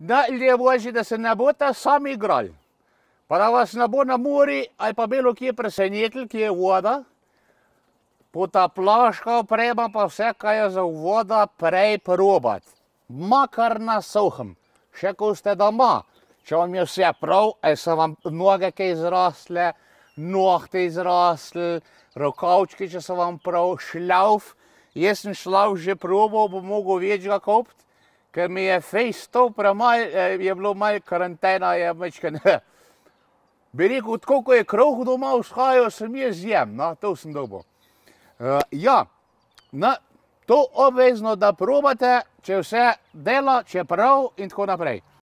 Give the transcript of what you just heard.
na levoži, da se ne bote sami igrali. Pa da vas ne bo na mori ali pa bilo kje presenetil, kje je voda, po ta plaška oprema pa vse, kaj je za voda, prej probat. Makar na suhem, še ko ste doma, če vam je vse prav, ali so vam noge kaj izrasle, nohte izrasle, rokavčki, če so vam prav, šljav. Jaz sem šlav že probal, bo mogel več ga kopiti, ker mi je face to premaj, eh, je bilo malo karantena, je večkaj ne. Bi rekel, tako ko je kruh doma vzhajal, sem jaz zjem, no, to sem dobil. Eh, ja, na, to obvezno, da probate, če vse dela, če prav in tako naprej.